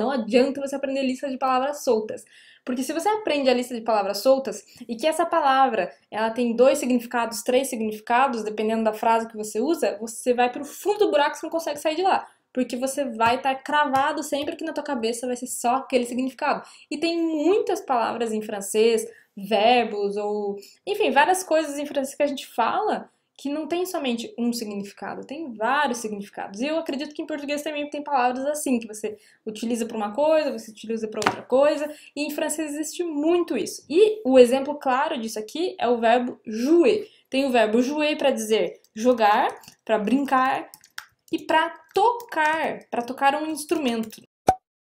Não adianta você aprender lista de palavras soltas. Porque se você aprende a lista de palavras soltas e que essa palavra ela tem dois significados, três significados, dependendo da frase que você usa, você vai para o fundo do buraco e não consegue sair de lá. Porque você vai estar tá cravado sempre que na tua cabeça vai ser só aquele significado. E tem muitas palavras em francês, verbos ou, enfim, várias coisas em francês que a gente fala que não tem somente um significado, tem vários significados. E eu acredito que em português também tem palavras assim, que você utiliza para uma coisa, você utiliza para outra coisa, e em francês existe muito isso. E o exemplo claro disso aqui é o verbo jouer. Tem o verbo jouer para dizer jogar, para brincar e para tocar, para tocar um instrumento.